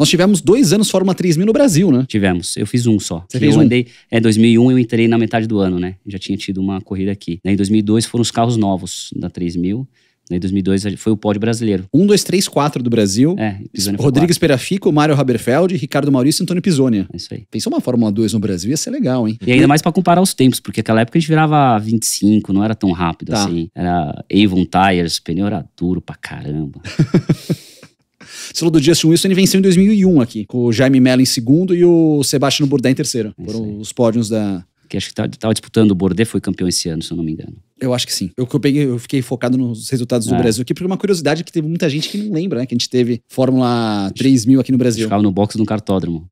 Nós tivemos dois anos Fórmula 3000 no Brasil, né? Tivemos. Eu fiz um só. Você fez eu um? andei. É, 2001 eu entrei na metade do ano, né? Já tinha tido uma corrida aqui. em 2002 foram os carros novos da 3000. Em 2002 foi o pódio brasileiro. Um, dois, três, quatro do Brasil. É, Pisoni Rodrigues Perafico, Mário Haberfeld, Ricardo Maurício e Antônio Pisonia. É isso aí. Pensou uma Fórmula 2 no Brasil, ia ser legal, hein? E ainda mais para comparar os tempos, porque aquela época a gente virava 25, não era tão rápido tá. assim. Era Avon Tires, pneu era duro pra caramba. Selo do Justin Wilson, ele venceu em 2001 aqui, com o Jaime Mello em segundo e o Sebastião Bourdais em terceiro. É foram os pódios da, que acho que estava tá, disputando o Bordet, foi campeão esse ano, se eu não me engano. Eu acho que sim. Eu, eu, peguei, eu fiquei focado nos resultados do é. Brasil aqui, porque é uma curiosidade é que teve muita gente que não lembra, né? Que a gente teve Fórmula 3000 aqui no Brasil. Ficava no box de um cartódromo.